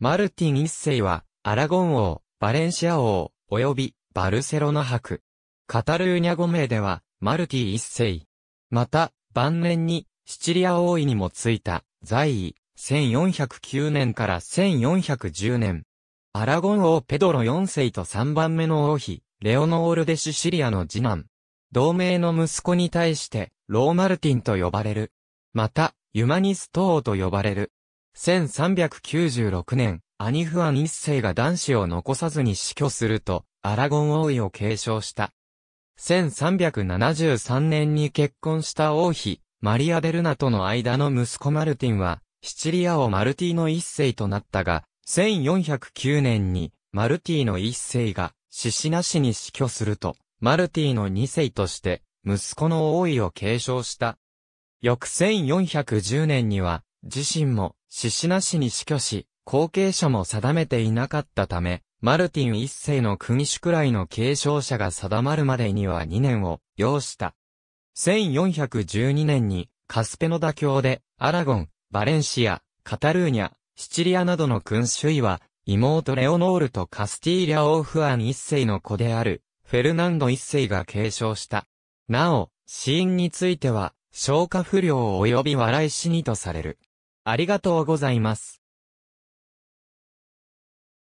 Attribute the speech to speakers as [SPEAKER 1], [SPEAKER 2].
[SPEAKER 1] マルティン一世は、アラゴン王、
[SPEAKER 2] バレンシア王、及び、バルセロナ博。カタルーニャ語名では、マルティ一世。また、晩年に、シチリア王位にもついた、在位、1409年から1410年。アラゴン王ペドロ四世と3番目の王妃、レオノール・デ・シシリアの次男。同盟の息子に対して、ローマルティンと呼ばれる。また、ユマニスト王と呼ばれる。1396年、アニフアン一世が男子を残さずに死去すると、アラゴン王位を継承した。1373年に結婚した王妃、マリア・デルナとの間の息子マルティンは、シチリア王マルティの一世となったが、1409年に、マルティの一世が、獅子なしに死去すると、マルティの二世として、息子の王位を継承した。翌1410年には、自身も、シシナしに死去し、後継者も定めていなかったため、マルティン一世の君主くらいの継承者が定まるまでには2年を要した。1412年にカスペノダ教でアラゴン、バレンシア、カタルーニャ、シチリアなどの君主位は妹レオノールとカスティーリャーフアン一世の子であるフェルナンド一世が継承した。なお、死因については消化不良及び笑い死にとされる。
[SPEAKER 1] ありがとうございます。